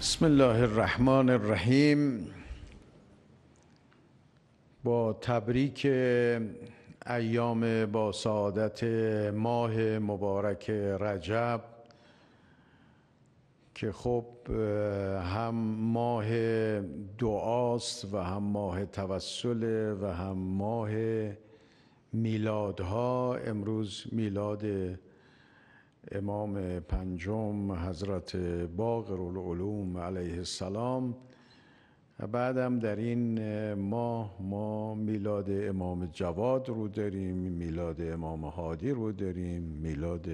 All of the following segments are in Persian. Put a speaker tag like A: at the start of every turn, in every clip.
A: بسم الله الرحمن الرحیم با تبریک ایام با سعادت ماه مبارک رجب که خب هم ماه دعاست و هم ماه توسل و هم ماه میلادها امروز میلاد امام پنجم حضرت باقر العلوم علیه السلام بعدم در این ماه ما میلاد امام جواد رو داریم میلاد امام هادی رو داریم میلاد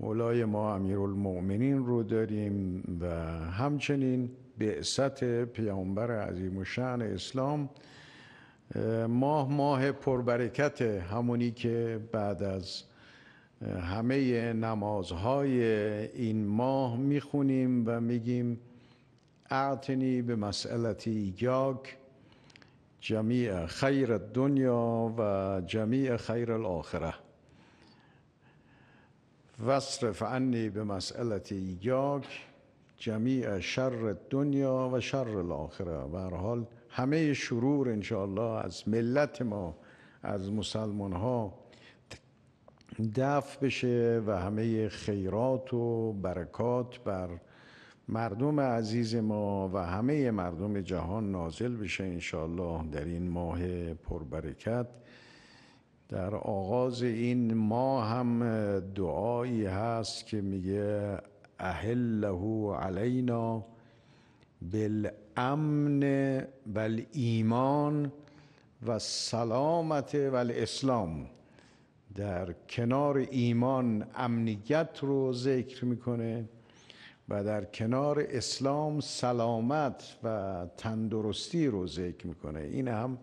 A: مولای ما المؤمنین رو داریم و همچنین بعثت پیامبر عظیم و شعن اسلام ماه ماه پربرکت همونی که بعد از همه نمازهای این ماه میخونیم و میگیم اعتنی به مسئلتی یاک جمیع خیر دنیا و جمیع خیر الاخره وصرف عنی به مسئلتی یاک جمیع شر دنیا و شر الاخره و حال همه شرور انشاءالله از ملت ما از مسلمان ها دفع بشه و همه خیرات و برکات بر مردم عزیز ما و همه مردم جهان نازل بشه انشالله در این ماه پربرکت در آغاز این ماه هم دعایی هست که میگه اهله علینا بالامن و ایمان و سلامت و الاسلام در کنار ایمان امنیت رو ذکر میکنه و در کنار اسلام سلامت و تندرستی رو ذکر میکنه این هم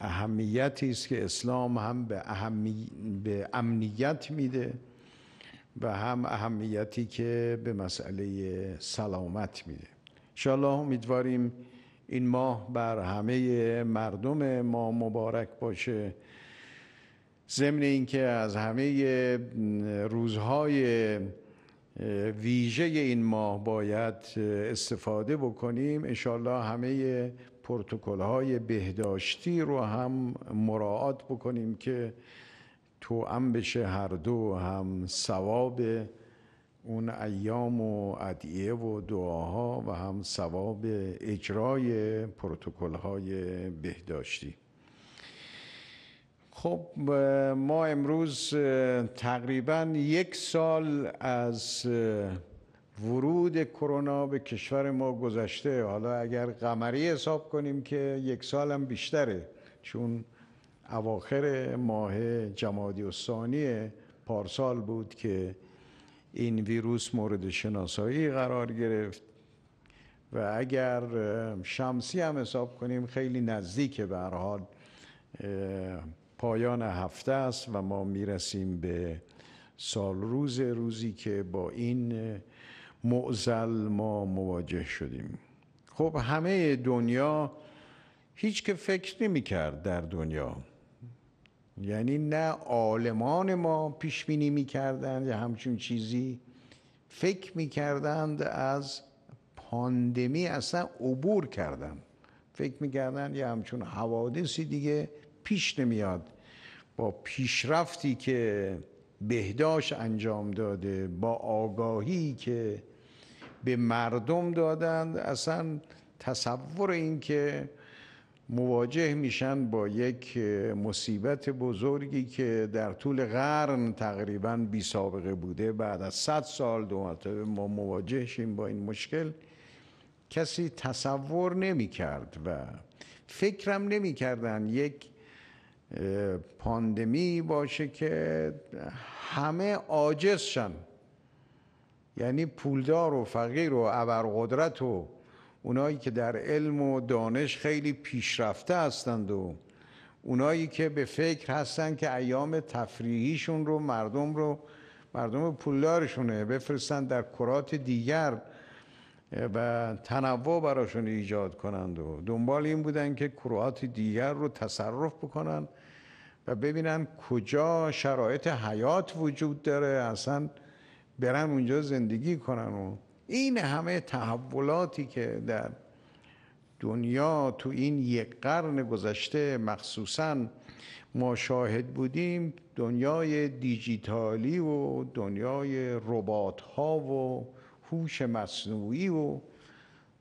A: اهمیتی است که اسلام هم به, اهمی... به امنیت میده و هم اهمیتی که به مسئله سلامت میده انشاءالله امیدواریم این ماه بر همه مردم ما مبارک باشه ضمن اینکه از همه روزهای ویژه این ماه باید استفاده بکنیم انشالله همه پرتکل های بهداشتی رو هم مراعات بکنیم که تو بشه هر دو هم ثواب اون ایام و ادعیه و دعاها و هم ثواب اجرای پروتکل های بهداشتی خب ما امروز تقریبا یک سال از ورود کرونا به کشور ما گذشته حالا اگر قمری حساب کنیم که یک سال هم بیشتره چون اواخر ماه جمادی و پارسال بود که این ویروس مورد شناسایی قرار گرفت و اگر شمسی هم حساب کنیم خیلی نزدیک به هر حال پایان هفته است و ما میرسیم به سال روز روزی که با این معزل ما مواجه شدیم خب همه دنیا هیچ که فکر نمی کرد در دنیا یعنی نه عالمان ما پیش بینی می کردند یا همچون چیزی فکر می از پاندمی اصلا عبور کردن فکر می یا همچون حوادثی دیگه پیش نمیاد با پیشرفتی که بهداشت انجام داده با آگاهی که به مردم دادند اصلا تصور این که مواجه میشن با یک مصیبت بزرگی که در طول قرن تقریبا بی سابقه بوده بعد از 100 سال دو مرتبه ما مواجه شیم با این مشکل کسی تصور نمی کرد و فکرم نمی کردن یک پاندمی باشه که همه عاجزشن یعنی پولدار و فقیر و ابرقدرت و اونایی که در علم و دانش خیلی پیشرفته هستند و اونایی که به فکر هستن که ایام تفریحیشون رو مردم رو مردم پولدارشونه بفرستن در کرات دیگر و تنوع براشون ایجاد کنند و دنبال این بودن که کروات دیگر رو تصرف بکنن و ببینن کجا شرایط حیات وجود داره اصلا برن اونجا زندگی کنن و این همه تحولاتی که در دنیا تو این یک قرن گذشته مخصوصا ما شاهد بودیم دنیای دیجیتالی و دنیای ربات ها و هوش مصنوعی و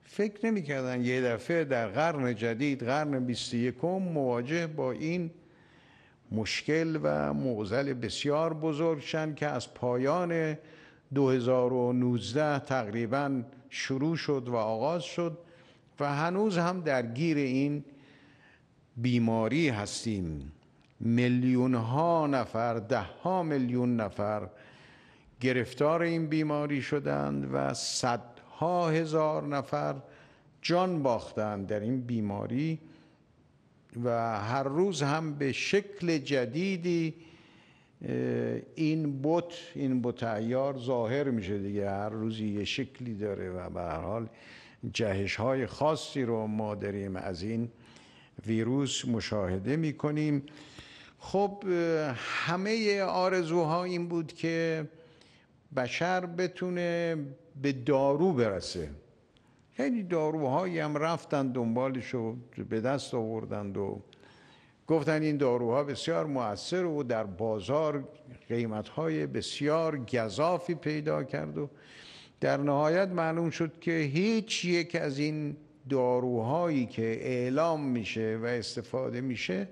A: فکر نمیکردن یه دفعه در قرن جدید قرن 21 مواجه با این مشکل و معضل بسیار بزرگ شن که از پایان 2019 تقریبا شروع شد و آغاز شد و هنوز هم درگیر این بیماری هستیم میلیون ها نفر ده ها میلیون نفر گرفتار این بیماری شدند و صدها هزار نفر جان باختند در این بیماری و هر روز هم به شکل جدیدی این بوت این بت ایار ظاهر میشه دیگه هر روزی یه شکلی داره و به هر حال جهش های خاصی رو ما داریم از این ویروس مشاهده میکنیم خب همه آرزوها این بود که بشر بتونه به دارو برسه خیلی داروهایی هم رفتن دنبالش و به دست آوردند و گفتن این داروها بسیار مؤثر و در بازار قیمتهای بسیار گذافی پیدا کرد و در نهایت معلوم شد که هیچ یک از این داروهایی که اعلام میشه و استفاده میشه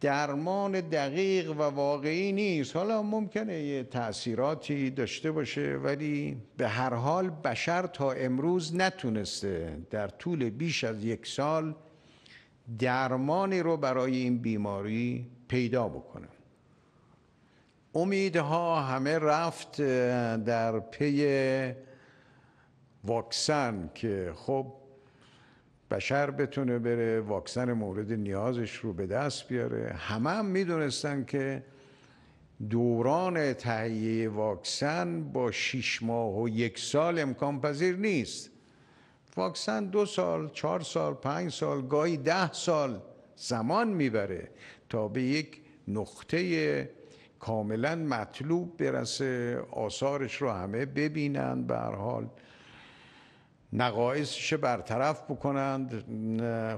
A: درمان دقیق و واقعی نیست حالا ممکنه یه تأثیراتی داشته باشه ولی به هر حال بشر تا امروز نتونسته در طول بیش از یک سال درمانی رو برای این بیماری پیدا بکنه امیدها همه رفت در پی واکسن که خب بشر بتونه بره واکسن مورد نیازش رو به دست بیاره همه هم میدونستن که دوران تهیه واکسن با شیش ماه و یک سال امکان پذیر نیست واکسن دو سال، چهار سال، پنج سال، گاهی ده سال زمان میبره تا به یک نقطه کاملا مطلوب برسه آثارش رو همه ببینن به حال نقایصش برطرف بکنند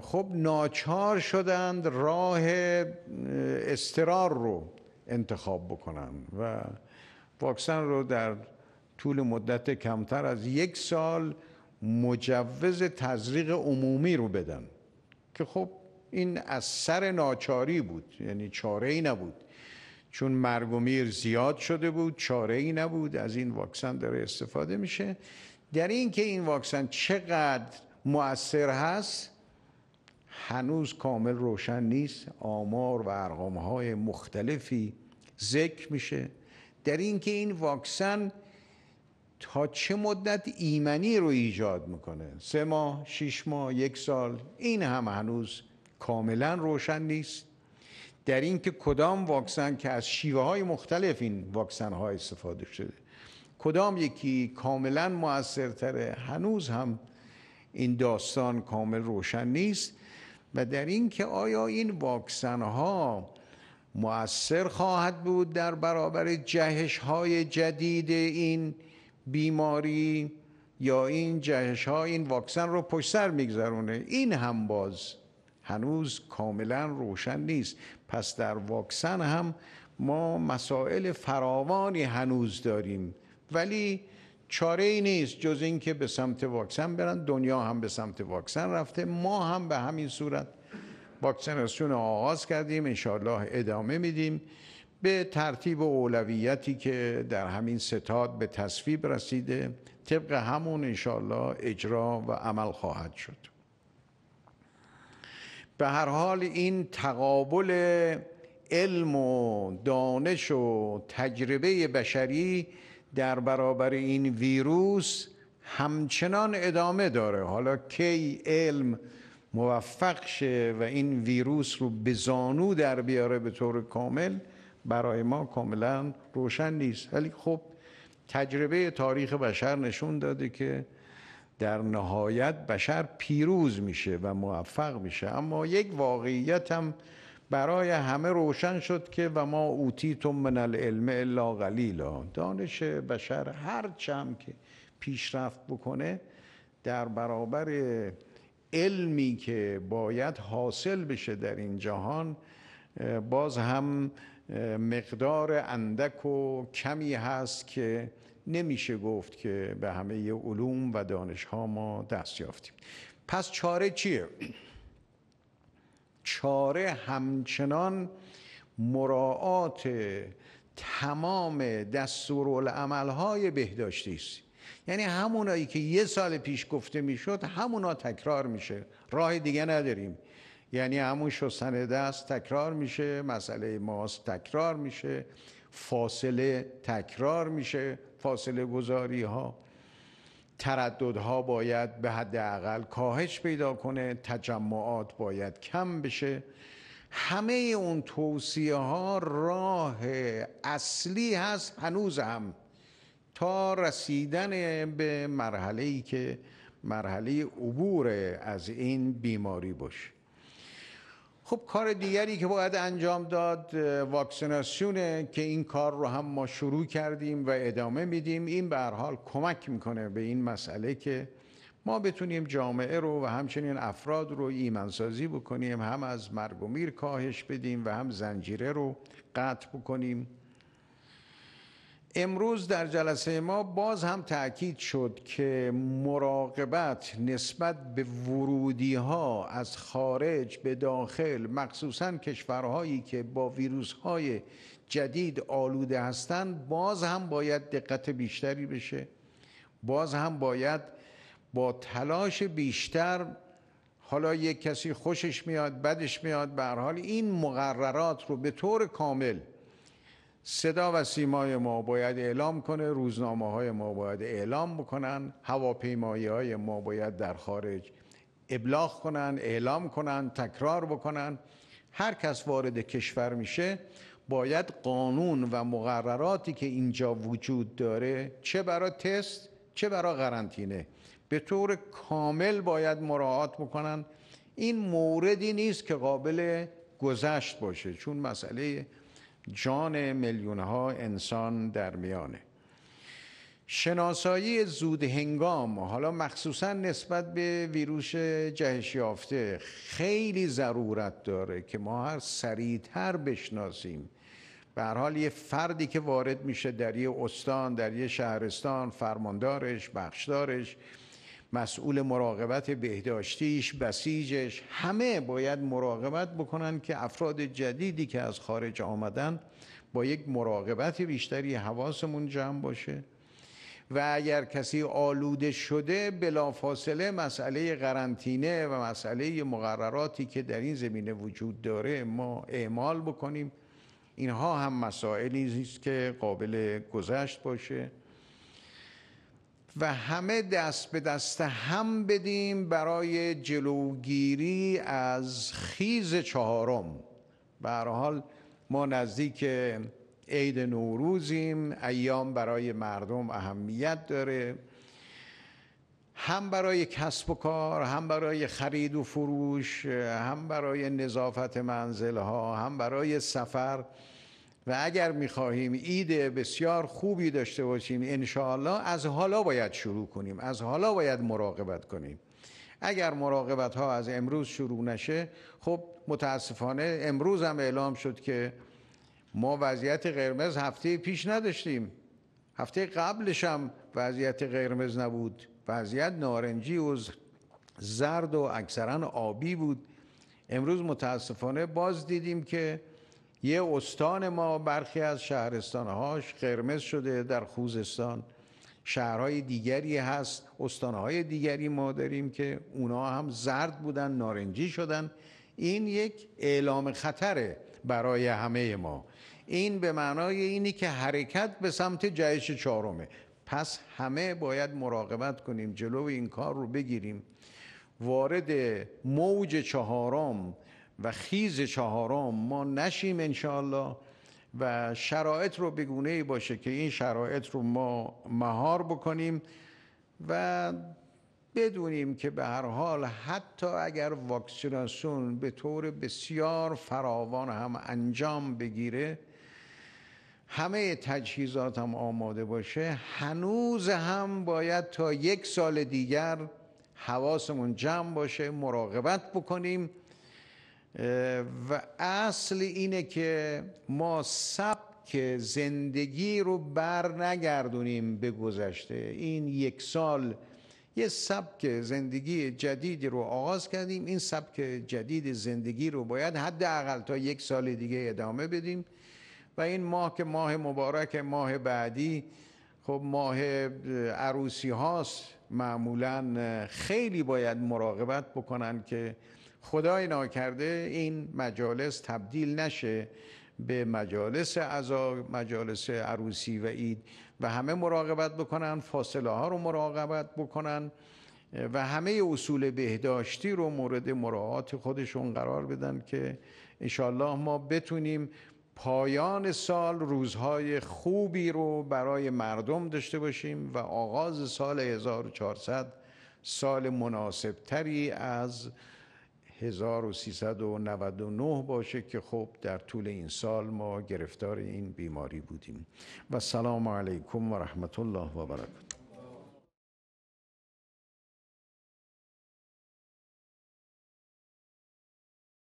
A: خب ناچار شدند راه استرار رو انتخاب بکنند و واکسن رو در طول مدت کمتر از یک سال مجوز تزریق عمومی رو بدن که خب این از سر ناچاری بود یعنی چاره ای نبود چون مرگ و میر زیاد شده بود چاره ای نبود از این واکسن داره استفاده میشه در اینکه این واکسن چقدر مؤثر هست هنوز کامل روشن نیست آمار و ارقام های مختلفی ذکر میشه در اینکه این واکسن تا چه مدت ایمنی رو ایجاد میکنه سه ماه شش ماه یک سال این هم هنوز کاملا روشن نیست در اینکه کدام واکسن که از شیوه های مختلف این واکسن ها استفاده شده کدام یکی کاملا موثرتره هنوز هم این داستان کامل روشن نیست و در اینکه آیا این واکسن ها مؤثر خواهد بود در برابر جهش های جدید این بیماری یا این جهش ها این واکسن رو پشت سر میگذرونه این هم باز هنوز کاملا روشن نیست پس در واکسن هم ما مسائل فراوانی هنوز داریم ولی چاره ای نیست جز اینکه به سمت واکسن برن دنیا هم به سمت واکسن رفته ما هم به همین صورت واکسیناسیون آغاز کردیم انشاءالله ادامه میدیم به ترتیب و اولویتی که در همین ستاد به تصویب رسیده طبق همون انشاءالله اجرا و عمل خواهد شد به هر حال این تقابل علم و دانش و تجربه بشری در برابر این ویروس همچنان ادامه داره حالا کی علم موفق شه و این ویروس رو به زانو در بیاره به طور کامل برای ما کاملا روشن نیست ولی خب تجربه تاریخ بشر نشون داده که در نهایت بشر پیروز میشه و موفق میشه اما یک واقعیت هم برای همه روشن شد که و ما اوتیتم من العلم الا قلیلا دانش بشر هر چم که پیشرفت بکنه در برابر علمی که باید حاصل بشه در این جهان باز هم مقدار اندک و کمی هست که نمیشه گفت که به همه علوم و دانش ها ما دست یافتیم پس چاره چیه؟ چاره همچنان مراعات تمام های بهداشتی است یعنی همونایی که یه سال پیش گفته میشد همونا تکرار میشه راه دیگه نداریم یعنی همون شستن دست تکرار میشه مسئله ماست تکرار میشه فاصله تکرار میشه فاصله گذاری ها ترددها باید به حداقل کاهش پیدا کنه تجمعات باید کم بشه همه اون توصیه ها راه اصلی هست هنوز هم تا رسیدن به مرحله ای که مرحله عبور از این بیماری باشه خب کار دیگری که باید انجام داد واکسیناسیونه که این کار رو هم ما شروع کردیم و ادامه میدیم این به هر حال کمک میکنه به این مسئله که ما بتونیم جامعه رو و همچنین افراد رو ایمنسازی بکنیم هم از مرگ و میر کاهش بدیم و هم زنجیره رو قطع بکنیم امروز در جلسه ما باز هم تاکید شد که مراقبت نسبت به ورودی ها از خارج به داخل مخصوصا کشورهایی که با ویروس های جدید آلوده هستند باز هم باید دقت بیشتری بشه باز هم باید با تلاش بیشتر حالا یک کسی خوشش میاد بدش میاد به حال این مقررات رو به طور کامل صدا و سیمای ما باید اعلام کنه روزنامه های ما باید اعلام بکنن هواپیمایی های ما باید در خارج ابلاغ کنن اعلام کنن تکرار بکنن هر کس وارد کشور میشه باید قانون و مقرراتی که اینجا وجود داره چه برای تست چه برای قرنطینه به طور کامل باید مراعات بکنن این موردی نیست که قابل گذشت باشه چون مسئله جان میلیونها انسان در میانه شناسایی زود هنگام حالا مخصوصا نسبت به ویروس جهش یافته خیلی ضرورت داره که ما هر سریعتر بشناسیم به هر حال یه فردی که وارد میشه در یه استان در یه شهرستان فرماندارش بخشدارش مسئول مراقبت بهداشتیش بسیجش همه باید مراقبت بکنن که افراد جدیدی که از خارج آمدن با یک مراقبت بیشتری حواسمون جمع باشه و اگر کسی آلوده شده بلافاصله مسئله قرنطینه و مسئله مقرراتی که در این زمینه وجود داره ما اعمال بکنیم اینها هم مسائلی است که قابل گذشت باشه و همه دست به دست هم بدیم برای جلوگیری از خیز چهارم به حال ما نزدیک عید نوروزیم ایام برای مردم اهمیت داره هم برای کسب و کار هم برای خرید و فروش هم برای نظافت منزل ها هم برای سفر و اگر میخواهیم ایده بسیار خوبی داشته باشیم انشاءالله از حالا باید شروع کنیم از حالا باید مراقبت کنیم اگر مراقبت ها از امروز شروع نشه خب متاسفانه امروز هم اعلام شد که ما وضعیت قرمز هفته پیش نداشتیم هفته قبلش هم وضعیت قرمز نبود وضعیت نارنجی و زرد و اکثرا آبی بود امروز متاسفانه باز دیدیم که یه استان ما برخی از شهرستانهاش قرمز شده در خوزستان شهرهای دیگری هست استانهای دیگری ما داریم که اونا هم زرد بودن نارنجی شدن این یک اعلام خطره برای همه ما این به معنای اینی که حرکت به سمت جهش چهارمه پس همه باید مراقبت کنیم جلو این کار رو بگیریم وارد موج چهارم و خیز چهارم ما نشیم انشاءالله و شرایط رو بگونه ای باشه که این شرایط رو ما مهار بکنیم و بدونیم که به هر حال حتی اگر واکسیناسیون به طور بسیار فراوان هم انجام بگیره همه تجهیزات هم آماده باشه هنوز هم باید تا یک سال دیگر حواسمون جمع باشه مراقبت بکنیم و اصل اینه که ما سبک زندگی رو بر نگردونیم به گذشته این یک سال یه سبک زندگی جدیدی رو آغاز کردیم این سبک جدید زندگی رو باید حداقل تا یک سال دیگه ادامه بدیم و این ماه که ماه مبارک ماه بعدی خب ماه عروسی هاست معمولا خیلی باید مراقبت بکنن که خدای ناکرده این مجالس تبدیل نشه به مجالس عزا مجالس عروسی و اید و همه مراقبت بکنن فاصله ها رو مراقبت بکنن و همه اصول بهداشتی رو مورد مراعات خودشون قرار بدن که انشالله ما بتونیم پایان سال روزهای خوبی رو برای مردم داشته باشیم و آغاز سال 1400 سال مناسبتری از 1399 باشه که خب در طول این سال ما گرفتار این بیماری بودیم و سلام علیکم و رحمت الله و برکاته